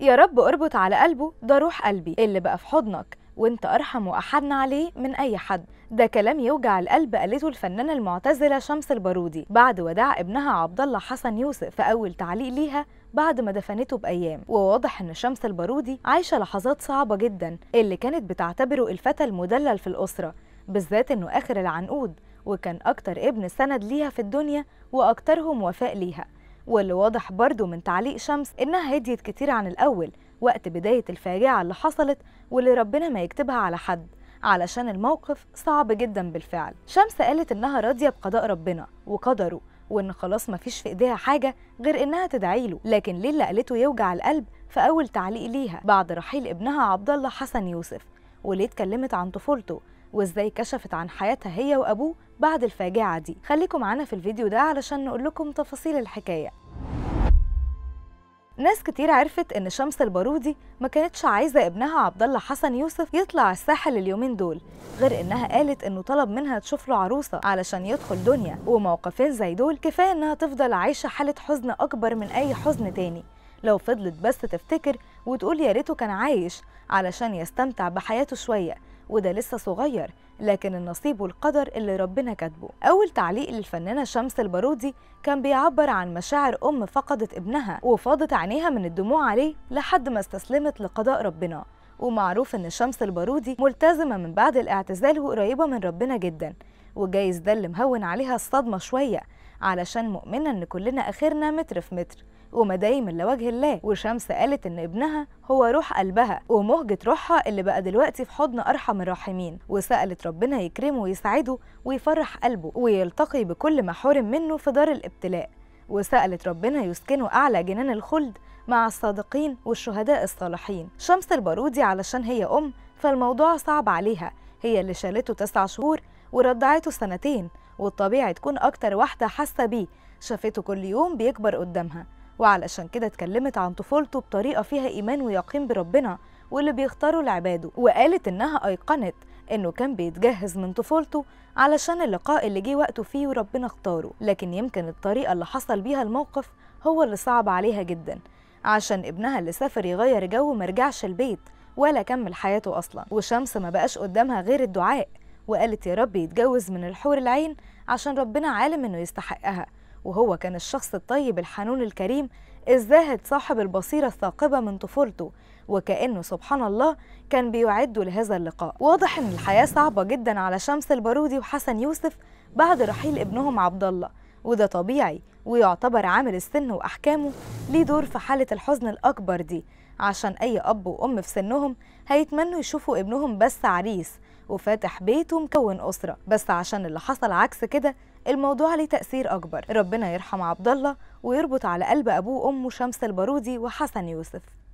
يا رب اربط على قلبه ده روح قلبي اللي بقى في حضنك وانت ارحم واحن عليه من اي حد ده كلام يوجع القلب قالته الفنانه المعتزله شمس البارودي بعد وداع ابنها عبد الله حسن يوسف في اول تعليق ليها بعد ما دفنته بايام وواضح ان شمس البارودي عايشه لحظات صعبه جدا اللي كانت بتعتبره الفتى المدلل في الاسره بالذات انه اخر العنقود وكان اكتر ابن سند ليها في الدنيا واكترهم وفاء ليها واللي واضح برضو من تعليق شمس إنها هديت كتير عن الأول وقت بداية الفاجعة اللي حصلت واللي ربنا ما يكتبها على حد علشان الموقف صعب جدا بالفعل شمس قالت إنها راضية بقضاء ربنا وقدره وإن خلاص مفيش في إيديها حاجة غير إنها تدعيله لكن ليه اللي قالته يوجع القلب في أول تعليق ليها بعد رحيل ابنها عبد الله حسن يوسف وليه اتكلمت عن طفولته وازاي كشفت عن حياتها هي وابوه بعد الفاجعه دي خليكم معانا في الفيديو ده علشان نقول لكم تفاصيل الحكايه ناس كتير عرفت ان شمس البارودي ما كانتش عايزه ابنها عبد الله حسن يوسف يطلع الساحل اليومين دول غير انها قالت انه طلب منها تشوف له عروسه علشان يدخل دنيا وموقفين زي دول كفايه انها تفضل عايشه حاله حزن اكبر من اي حزن تاني لو فضلت بس تفتكر وتقول يا ريته كان عايش علشان يستمتع بحياته شويه وده لسه صغير لكن النصيب والقدر اللي ربنا كاتبه أول تعليق للفنانة شمس البارودي كان بيعبر عن مشاعر أم فقدت ابنها وفاضت عينيها من الدموع عليه لحد ما استسلمت لقضاء ربنا ومعروف إن شمس البارودي ملتزمة من بعد الاعتزال وقريبة من ربنا جدا وجايز ده اللي مهون عليها الصدمة شوية علشان مؤمنة إن كلنا آخرنا متر في متر ومدايم اللي لوجه الله وشمس قالت ان ابنها هو روح قلبها ومهجة روحها اللي بقى دلوقتي في حضن أرحم الراحمين وسألت ربنا يكرمه ويسعده ويفرح قلبه ويلتقي بكل ما حرم منه في دار الابتلاء وسألت ربنا يسكنه أعلى جنان الخلد مع الصادقين والشهداء الصالحين شمس البارودي علشان هي أم فالموضوع صعب عليها هي اللي شالته تسع شهور ورضعته سنتين والطبيعي تكون أكتر واحدة حاسة بيه شافته كل يوم بيكبر قدامها وعلشان كده اتكلمت عن طفولته بطريقة فيها إيمان ويقين بربنا واللي بيختاره لعباده وقالت إنها أيقنت إنه كان بيتجهز من طفولته علشان اللقاء اللي جه وقته فيه وربنا اختاره لكن يمكن الطريقة اللي حصل بيها الموقف هو اللي صعب عليها جدا عشان ابنها اللي سافر يغير جو مرجعش البيت ولا كمل حياته أصلا وشمس ما بقاش قدامها غير الدعاء وقالت يا رب يتجوز من الحور العين عشان ربنا عالم إنه يستحقها وهو كان الشخص الطيب الحنون الكريم الزاهد صاحب البصيرة الثاقبة من طفولته وكأنه سبحان الله كان بيعد لهذا اللقاء واضح إن الحياة صعبة جدا على شمس البارودي وحسن يوسف بعد رحيل ابنهم عبد الله وده طبيعي ويعتبر عامل السن وأحكامه ليه دور في حالة الحزن الأكبر دي عشان أي أب وأم في سنهم هيتمنوا يشوفوا ابنهم بس عريس وفاتح بيت ومكون اسره بس عشان اللي حصل عكس كده الموضوع ليه تأثير أكبر ربنا يرحم عبد الله ويربط على قلب أبوه وأمه شمس البارودي وحسن يوسف